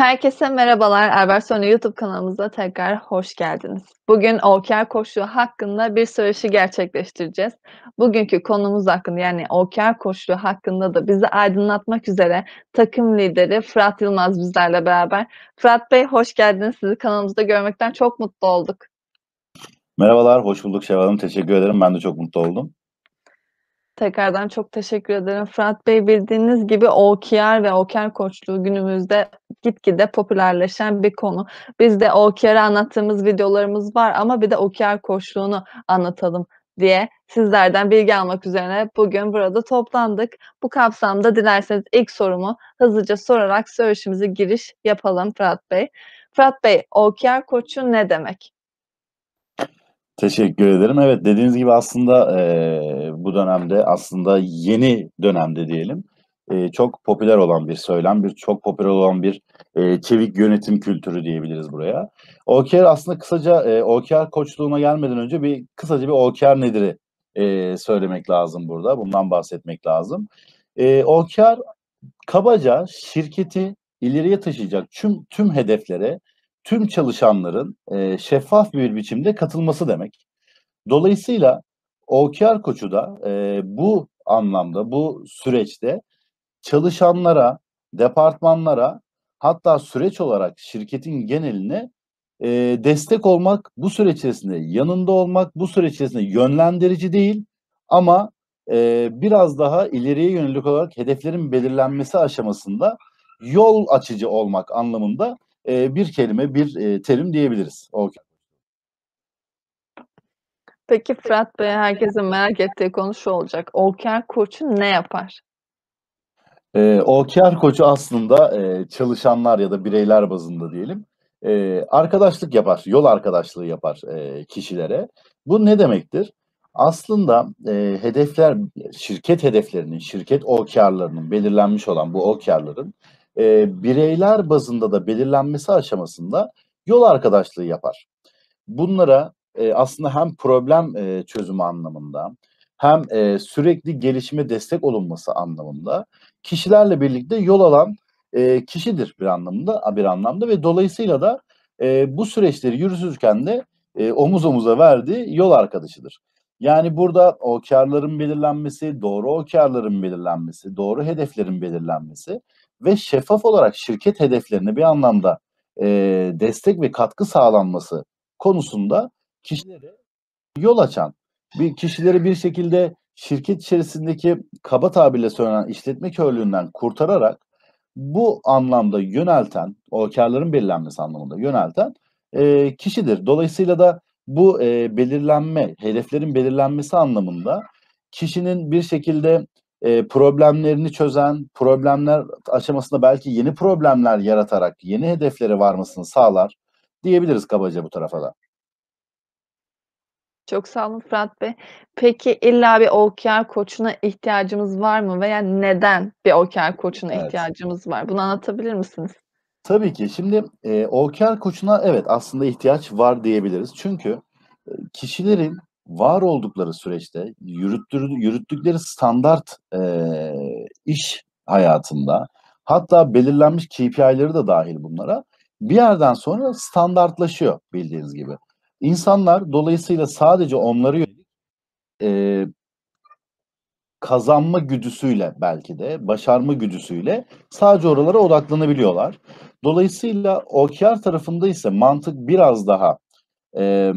Herkese merhabalar. Erbersoy'un YouTube kanalımıza tekrar hoş geldiniz. Bugün OKR koşulu hakkında bir söyleşi gerçekleştireceğiz. Bugünkü konumuz hakkında yani OKR koşulu hakkında da bizi aydınlatmak üzere takım lideri Fırat Yılmaz bizlerle beraber. Fırat Bey hoş geldiniz. Sizi kanalımızda görmekten çok mutlu olduk. Merhabalar, hoş bulduk Şevval Hanım. Teşekkür ederim. Ben de çok mutlu oldum. Tekrardan çok teşekkür ederim. Fırat Bey bildiğiniz gibi OKR ve OKR koçluğu günümüzde gitgide popülerleşen bir konu. Biz de OKR'ı anlattığımız videolarımız var ama bir de OKR koçluğunu anlatalım diye sizlerden bilgi almak üzerine bugün burada toplandık. Bu kapsamda dilerseniz ilk sorumu hızlıca sorarak söyleşimize giriş yapalım Fırat Bey. Fırat Bey, OKR koçu ne demek? Teşekkür ederim. Evet dediğiniz gibi aslında e, bu dönemde aslında yeni dönemde diyelim e, çok popüler olan bir söylem, bir çok popüler olan bir e, çevik yönetim kültürü diyebiliriz buraya. OKR aslında kısaca e, OKR koçluğuna gelmeden önce bir kısaca bir OKR nedir'i e, söylemek lazım burada. Bundan bahsetmek lazım. E, OKR kabaca şirketi ileriye taşıyacak tüm tüm hedeflere tüm çalışanların e, şeffaf bir biçimde katılması demek. Dolayısıyla OKR koçu da e, bu anlamda, bu süreçte çalışanlara, departmanlara hatta süreç olarak şirketin geneline e, destek olmak, bu süreç içerisinde yanında olmak, bu süreç içerisinde yönlendirici değil ama e, biraz daha ileriye yönelik olarak hedeflerin belirlenmesi aşamasında yol açıcı olmak anlamında e, bir kelime, bir e, terim diyebiliriz. Okay. Peki Fırat Bey, herkesin merak ettiği konu şu olacak. Olker Koç'u ne yapar? E, OKR koçu aslında e, çalışanlar ya da bireyler bazında diyelim e, arkadaşlık yapar, yol arkadaşlığı yapar e, kişilere. Bu ne demektir? Aslında e, hedefler, şirket hedeflerinin, şirket okyarlarının belirlenmiş olan bu okyarların e, bireyler bazında da belirlenmesi aşamasında yol arkadaşlığı yapar. Bunlara e, aslında hem problem e, çözümü anlamında hem e, sürekli gelişime destek olunması anlamında kişilerle birlikte yol alan e, kişidir bir anlamda bir anlamda ve dolayısıyla da e, bu süreçleri yürütürken de e, omuz omuza verdiği yol arkadaşıdır. Yani burada o belirlenmesi, doğru o belirlenmesi, doğru hedeflerin belirlenmesi ve şeffaf olarak şirket hedeflerine bir anlamda e, destek ve katkı sağlanması konusunda kişilere yol açan, bir kişileri bir şekilde şirket içerisindeki kaba tabirle söylenen işletme körlüğünden kurtararak bu anlamda yönelten, o karların belirlenmesi anlamında yönelten e, kişidir. Dolayısıyla da bu e, belirlenme, hedeflerin belirlenmesi anlamında kişinin bir şekilde e, problemlerini çözen, problemler aşamasında belki yeni problemler yaratarak yeni hedeflere varmasını sağlar diyebiliriz kabaca bu tarafa da. Çok sağ olun Fırat Bey. Peki illa bir OKR koçuna ihtiyacımız var mı veya neden bir OKR koçuna evet. ihtiyacımız var? Bunu anlatabilir misiniz? Tabii ki. Şimdi e, OKR koçuna evet aslında ihtiyaç var diyebiliriz. Çünkü kişilerin var oldukları süreçte yürüttükleri standart e, iş hayatında hatta belirlenmiş KPI'leri de dahil bunlara bir yerden sonra standartlaşıyor bildiğiniz gibi. İnsanlar dolayısıyla sadece onları e, kazanma güdüsüyle belki de başarma güdüsüyle sadece oralara odaklanabiliyorlar. Dolayısıyla OKR tarafında ise mantık biraz daha e,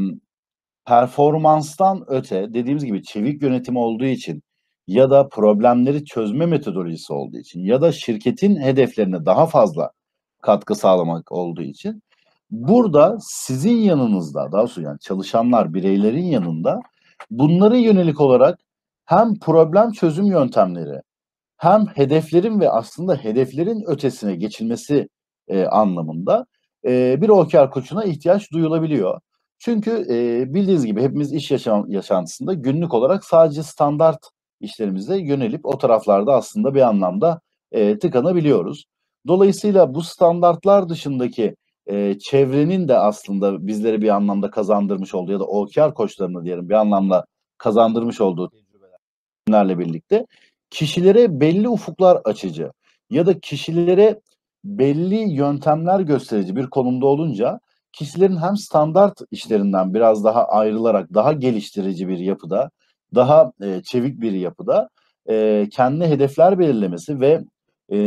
performanstan öte dediğimiz gibi çevik yönetimi olduğu için ya da problemleri çözme metodolojisi olduğu için ya da şirketin hedeflerine daha fazla katkı sağlamak olduğu için burada sizin yanınızda daha sonra yani çalışanlar bireylerin yanında bunlara yönelik olarak hem problem çözüm yöntemleri hem hedeflerin ve aslında hedeflerin ötesine geçilmesi e, anlamında e, bir OKR koçuna ihtiyaç duyulabiliyor. Çünkü e, bildiğiniz gibi hepimiz iş yaşam, yaşantısında günlük olarak sadece standart işlerimize yönelip o taraflarda aslında bir anlamda e, tıkanabiliyoruz. Dolayısıyla bu standartlar dışındaki e, çevrenin de aslında bizleri bir anlamda kazandırmış olduğu ya da OKR koçlarını diyelim bir anlamda kazandırmış olduğu tecrübelerle birlikte kişilere belli ufuklar açıcı ya da kişilere belli yöntemler gösterici bir konumda olunca kişilerin hem standart işlerinden biraz daha ayrılarak daha geliştirici bir yapıda, daha e, çevik bir yapıda e, kendine hedefler belirlemesi ve e,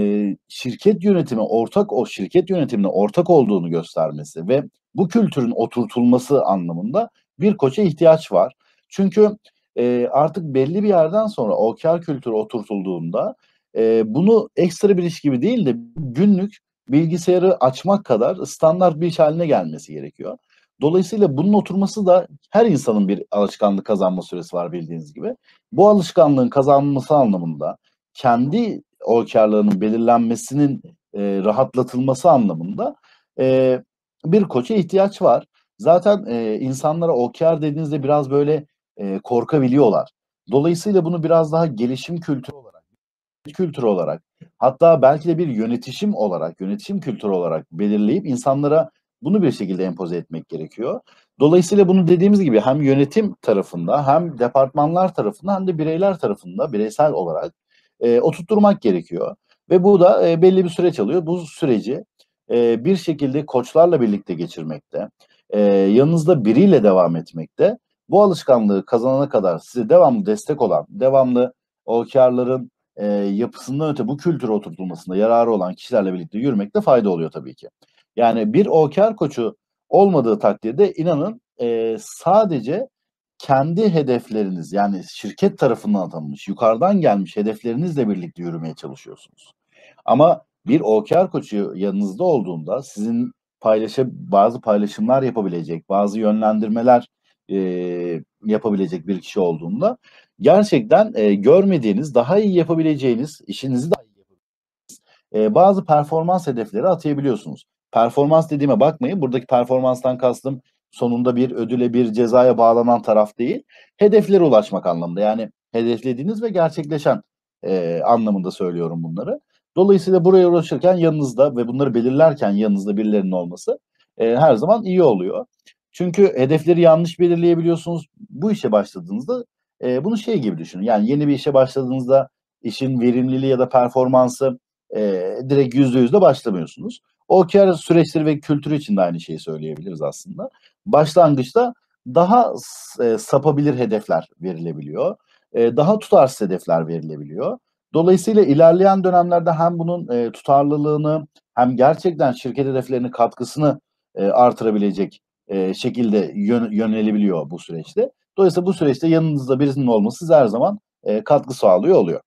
şirket yönetimi ortak o şirket yönetimine ortak olduğunu göstermesi ve bu kültürün oturtulması anlamında bir koça ihtiyaç var. Çünkü e, artık belli bir yerden sonra OKR kültürü oturtulduğunda e, bunu ekstra bir iş gibi değil de günlük bilgisayarı açmak kadar standart bir iş haline gelmesi gerekiyor. Dolayısıyla bunun oturması da her insanın bir alışkanlık kazanma süresi var bildiğiniz gibi. Bu alışkanlığın kazanması anlamında kendi OKR'larının belirlenmesinin e, rahatlatılması anlamında e, bir koça ihtiyaç var. Zaten e, insanlara OKR dediğinizde biraz böyle e, korkabiliyorlar. Dolayısıyla bunu biraz daha gelişim kültürü olarak kültür olarak hatta belki de bir yönetişim olarak, yönetişim kültürü olarak belirleyip insanlara bunu bir şekilde empoze etmek gerekiyor. Dolayısıyla bunu dediğimiz gibi hem yönetim tarafında hem departmanlar tarafında hem de bireyler tarafında bireysel olarak e, oturtturmak gerekiyor. Ve bu da e, belli bir süreç alıyor. Bu süreci e, bir şekilde koçlarla birlikte geçirmekte, e, yanınızda biriyle devam etmekte, bu alışkanlığı kazanana kadar size devamlı destek olan, devamlı OKR'ların e, yapısından öte bu kültüre oturtulmasında yararı olan kişilerle birlikte yürümekte fayda oluyor tabii ki. Yani bir OKR koçu olmadığı takdirde inanın e, sadece kendi hedefleriniz yani şirket tarafından atanmış, yukarıdan gelmiş hedeflerinizle birlikte yürümeye çalışıyorsunuz. Ama bir OKR koçu yanınızda olduğunda sizin paylaşa bazı paylaşımlar yapabilecek, bazı yönlendirmeler e, yapabilecek bir kişi olduğunda gerçekten e, görmediğiniz, daha iyi yapabileceğiniz, işinizi daha iyi yapabileceğiniz e, bazı performans hedefleri atayabiliyorsunuz. Performans dediğime bakmayın. Buradaki performanstan kastım sonunda bir ödüle bir cezaya bağlanan taraf değil. Hedeflere ulaşmak anlamında yani hedeflediğiniz ve gerçekleşen e, anlamında söylüyorum bunları. Dolayısıyla buraya ulaşırken yanınızda ve bunları belirlerken yanınızda birilerinin olması e, her zaman iyi oluyor. Çünkü hedefleri yanlış belirleyebiliyorsunuz. Bu işe başladığınızda e, bunu şey gibi düşünün. Yani yeni bir işe başladığınızda işin verimliliği ya da performansı e, direkt yüzde yüzde başlamıyorsunuz. OKR süreçleri ve kültürü için de aynı şeyi söyleyebiliriz aslında. Başlangıçta daha e, sapabilir hedefler verilebiliyor. E, daha tutarsız hedefler verilebiliyor. Dolayısıyla ilerleyen dönemlerde hem bunun e, tutarlılığını hem gerçekten şirket hedeflerinin katkısını e, artırabilecek e, şekilde yön, yönelebiliyor bu süreçte. Dolayısıyla bu süreçte yanınızda birisinin olması size her zaman e, katkı sağlıyor oluyor.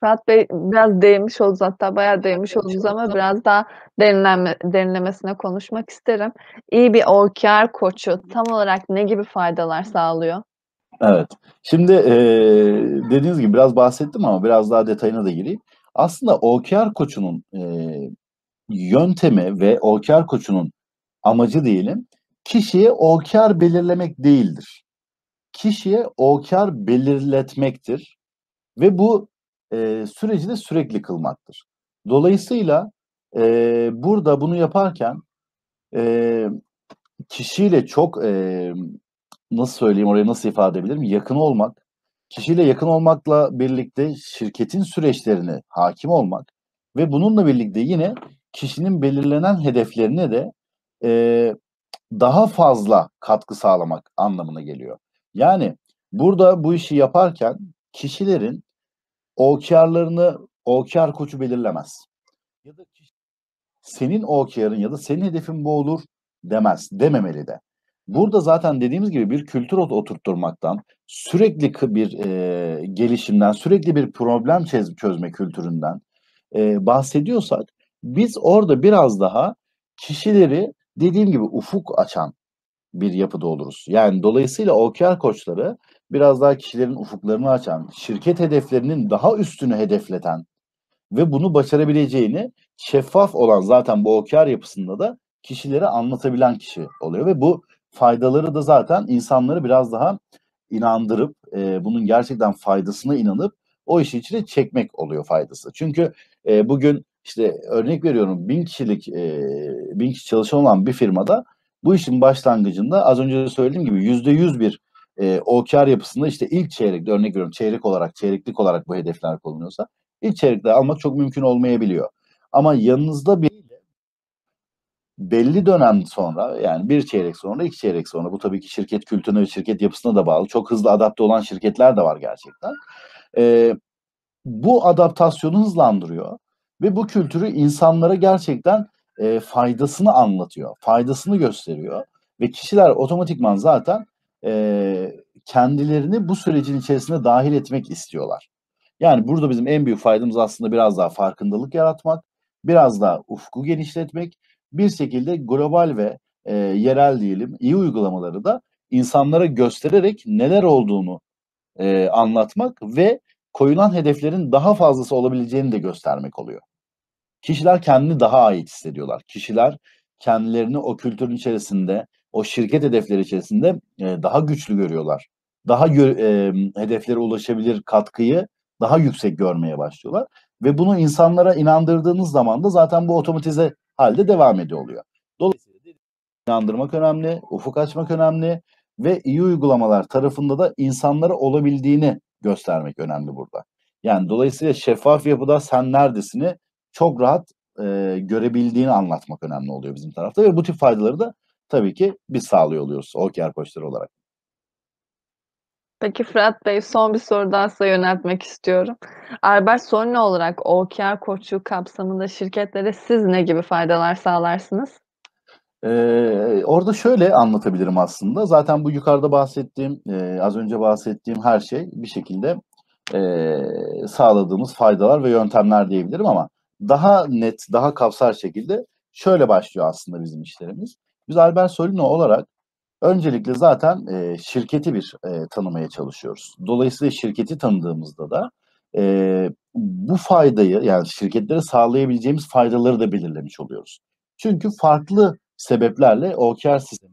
Fırat Bey biraz değmiş oldunuz hatta bayağı değmiş oldunuz ama biraz daha derinleme, derinlemesine konuşmak isterim. İyi bir OKR koçu tam olarak ne gibi faydalar sağlıyor? Evet. Şimdi e, dediğiniz gibi biraz bahsettim ama biraz daha detayına da gireyim. Aslında OKR koçunun e, yöntemi ve OKR koçunun amacı diyelim kişiye okar belirlemek değildir. Kişiye okar belirletmektir ve bu e, süreci de sürekli kılmaktır. Dolayısıyla e, burada bunu yaparken e, kişiyle çok e, nasıl söyleyeyim oraya nasıl ifade edebilirim yakın olmak, kişiyle yakın olmakla birlikte şirketin süreçlerine hakim olmak ve bununla birlikte yine kişinin belirlenen hedeflerine de e, daha fazla katkı sağlamak anlamına geliyor. Yani burada bu işi yaparken kişilerin OKR'larını OKR koçu belirlemez. Ya da senin OKR'ın ya da senin hedefin bu olur demez. Dememeli de. Burada zaten dediğimiz gibi bir kültür oturtturmaktan, sürekli bir e, gelişimden, sürekli bir problem çöz çözme kültüründen e, bahsediyorsak biz orada biraz daha kişileri dediğim gibi ufuk açan bir yapıda oluruz. Yani dolayısıyla OKR koçları biraz daha kişilerin ufuklarını açan, şirket hedeflerinin daha üstünü hedefleten ve bunu başarabileceğini şeffaf olan zaten bu OKR yapısında da kişilere anlatabilen kişi oluyor ve bu faydaları da zaten insanları biraz daha inandırıp e, bunun gerçekten faydasına inanıp o işi içine çekmek oluyor faydası. Çünkü e, bugün işte örnek veriyorum bin kişilik e, bin kişi çalışan olan bir firmada bu işin başlangıcında az önce de söylediğim gibi yüzde yüz bir e, o kar yapısında işte ilk çeyrekte örnek veriyorum çeyrek olarak çeyreklik olarak bu hedefler konuluyorsa ilk çeyrekte almak çok mümkün olmayabiliyor. Ama yanınızda bir belli dönem sonra yani bir çeyrek sonra iki çeyrek sonra bu tabii ki şirket kültürüne ve şirket yapısına da bağlı. Çok hızlı adapte olan şirketler de var gerçekten. E, bu adaptasyonu hızlandırıyor. Ve bu kültürü insanlara gerçekten e, faydasını anlatıyor, faydasını gösteriyor. Ve kişiler otomatikman zaten e, kendilerini bu sürecin içerisine dahil etmek istiyorlar. Yani burada bizim en büyük faydamız aslında biraz daha farkındalık yaratmak, biraz daha ufku genişletmek, bir şekilde global ve e, yerel diyelim iyi uygulamaları da insanlara göstererek neler olduğunu e, anlatmak ve koyulan hedeflerin daha fazlası olabileceğini de göstermek oluyor. Kişiler kendini daha ait hissediyorlar. Kişiler kendilerini o kültürün içerisinde, o şirket hedefleri içerisinde e, daha güçlü görüyorlar. Daha gö- e, hedeflere ulaşabilir katkıyı daha yüksek görmeye başlıyorlar ve bunu insanlara inandırdığınız zaman da zaten bu otomatize halde devam ediyor oluyor. Dolayısıyla inandırmak önemli, ufuk açmak önemli ve iyi uygulamalar tarafında da insanlara olabildiğini göstermek önemli burada. Yani dolayısıyla şeffaf yapıda sen neredesini çok rahat e, görebildiğini anlatmak önemli oluyor bizim tarafta ve bu tip faydaları da tabii ki biz sağlıyor oluyoruz OKR koçları olarak. Peki Fırat Bey son bir soru daha size yöneltmek istiyorum. Albert Sonne olarak OKR koçluğu kapsamında şirketlere siz ne gibi faydalar sağlarsınız? Ee, orada şöyle anlatabilirim aslında. Zaten bu yukarıda bahsettiğim, e, az önce bahsettiğim her şey bir şekilde e, sağladığımız faydalar ve yöntemler diyebilirim ama daha net, daha kapsar şekilde şöyle başlıyor aslında bizim işlerimiz. Biz Albert Solino olarak öncelikle zaten e, şirketi bir e, tanımaya çalışıyoruz. Dolayısıyla şirketi tanıdığımızda da e, bu faydayı yani şirketlere sağlayabileceğimiz faydaları da belirlemiş oluyoruz. Çünkü farklı sebeplerle OKR sistemi,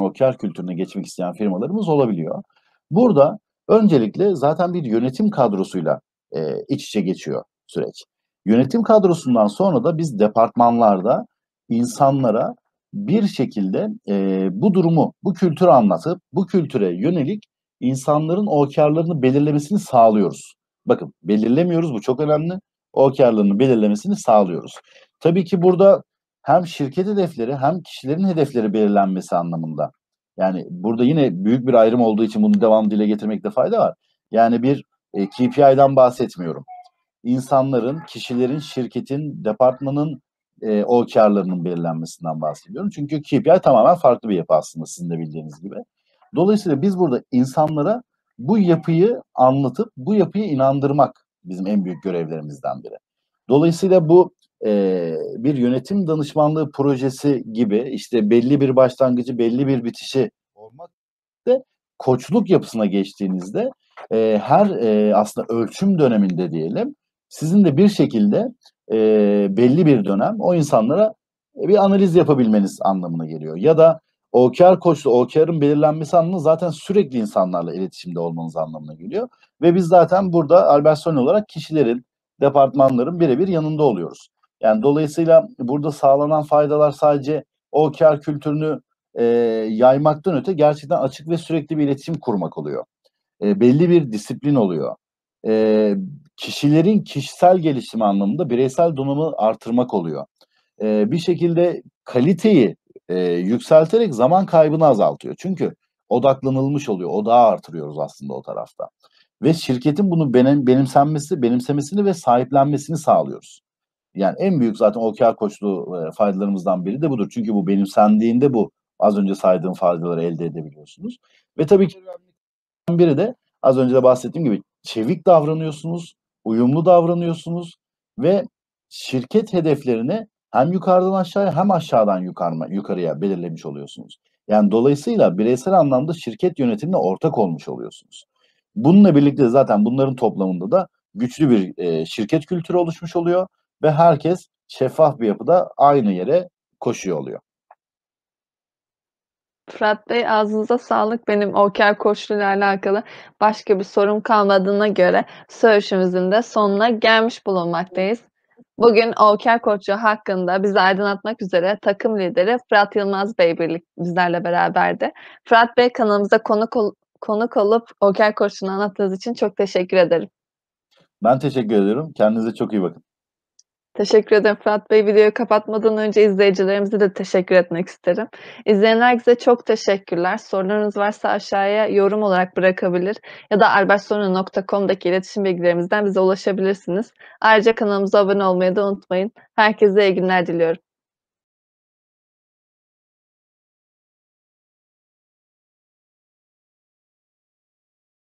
OKR kültürüne geçmek isteyen firmalarımız olabiliyor. Burada öncelikle zaten bir yönetim kadrosuyla e, iç içe geçiyor süreç. Yönetim kadrosundan sonra da biz departmanlarda insanlara bir şekilde e, bu durumu, bu kültürü anlatıp bu kültüre yönelik insanların OKR'larını belirlemesini sağlıyoruz. Bakın belirlemiyoruz bu çok önemli. OKR'larını belirlemesini sağlıyoruz. Tabii ki burada hem şirket hedefleri hem kişilerin hedefleri belirlenmesi anlamında. Yani burada yine büyük bir ayrım olduğu için bunu devam dile getirmekte fayda var. Yani bir e, KPI'den bahsetmiyorum. İnsanların, kişilerin, şirketin, departmanın e, o karlarının belirlenmesinden bahsediyorum. Çünkü KPI tamamen farklı bir yapı aslında sizin de bildiğiniz gibi. Dolayısıyla biz burada insanlara bu yapıyı anlatıp bu yapıyı inandırmak bizim en büyük görevlerimizden biri. Dolayısıyla bu e, bir yönetim danışmanlığı projesi gibi işte belli bir başlangıcı belli bir bitişi olmak de koçluk yapısına geçtiğinizde e, her e, aslında ölçüm döneminde diyelim sizin de bir şekilde e, belli bir dönem o insanlara bir analiz yapabilmeniz anlamına geliyor. Ya da OKR koçlu, OKR'ın belirlenmesi anlamı zaten sürekli insanlarla iletişimde olmanız anlamına geliyor. Ve biz zaten burada Alberson olarak kişilerin, departmanların birebir yanında oluyoruz. Yani dolayısıyla burada sağlanan faydalar sadece o kar kültürünü e, yaymaktan öte gerçekten açık ve sürekli bir iletişim kurmak oluyor. E, belli bir disiplin oluyor. E, kişilerin kişisel gelişimi anlamında bireysel donanımı artırmak oluyor. E, bir şekilde kaliteyi e, yükselterek zaman kaybını azaltıyor. Çünkü odaklanılmış oluyor. Odağı artırıyoruz aslında o tarafta. Ve şirketin bunu benim, benimsenmesi, benimsemesini ve sahiplenmesini sağlıyoruz yani en büyük zaten OKR koçluğu e, faydalarımızdan biri de budur. Çünkü bu benimsendiğinde bu az önce saydığım faydaları elde edebiliyorsunuz. Ve tabii ki biri de az önce de bahsettiğim gibi çevik davranıyorsunuz, uyumlu davranıyorsunuz ve şirket hedeflerini hem yukarıdan aşağıya hem aşağıdan yukarı, yukarıya belirlemiş oluyorsunuz. Yani dolayısıyla bireysel anlamda şirket yönetimine ortak olmuş oluyorsunuz. Bununla birlikte zaten bunların toplamında da güçlü bir e, şirket kültürü oluşmuş oluyor ve herkes şeffaf bir yapıda aynı yere koşuyor oluyor. Fırat Bey ağzınıza sağlık. Benim OKR koçluğuyla alakalı başka bir sorum kalmadığına göre söyleşimizin de sonuna gelmiş bulunmaktayız. Bugün OKR koçu hakkında bizi aydınlatmak üzere takım lideri Fırat Yılmaz Bey birlik bizlerle beraberdi. Fırat Bey kanalımıza konuk, ol, konuk olup OKR koçluğunu anlattığınız için çok teşekkür ederim. Ben teşekkür ediyorum. Kendinize çok iyi bakın. Teşekkür ederim Fırat Bey. Videoyu kapatmadan önce izleyicilerimize de teşekkür etmek isterim. İzleyen herkese çok teşekkürler. Sorularınız varsa aşağıya yorum olarak bırakabilir ya da albertsonu.com'daki iletişim bilgilerimizden bize ulaşabilirsiniz. Ayrıca kanalımıza abone olmayı da unutmayın. Herkese iyi günler diliyorum.